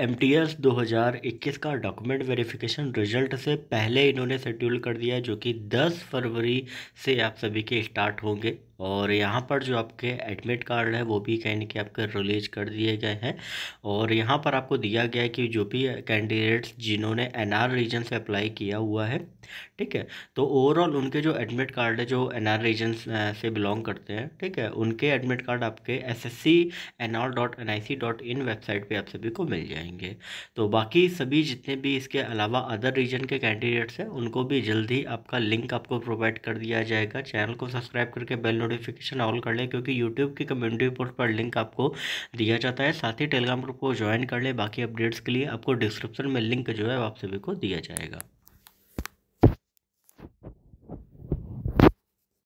M T S दो हज़ार इक्कीस का डॉक्यूमेंट वेरिफिकेशन रिजल्ट से पहले इन्होंने शेड्यूल कर दिया जो कि दस फरवरी से आप सभी के स्टार्ट होंगे और यहाँ पर जो आपके एडमिट कार्ड है वो भी कहने के आपके रिलीज कर दिए गए हैं और यहाँ पर आपको दिया गया है कि जो भी कैंडिडेट्स जिन्होंने एनआर रीजन से अप्लाई किया हुआ है ठीक है तो ओवरऑल उनके जो एडमिट कार्ड है जो एनआर रीजन से बिलोंग करते हैं ठीक है उनके एडमिट कार्ड आपके S S C N R dot N I C dot in website पर आप सभी को मिल जाएंगे तो बाकी सभी जितने भी इसके अलावा अदर रीजन के कैंडिडेट्स हैं उनको भी जल्द ही आपका लिंक आपको प्रोवाइड कर दिया जाएगा चैनल को सब्सक्राइब करके बेल नोटिफिकेशन ऑल कर लें क्योंकि यूट्यूब की कम्युनिटी पोस्ट पर लिंक आपको दिया जाता है साथ ही टेलीग्राम ग्रुप को ज्वाइन कर लें बाकी अपडेट्स के लिए आपको डिस्क्रिप्शन में लिंक जो है आप सभी को दिया जाएगा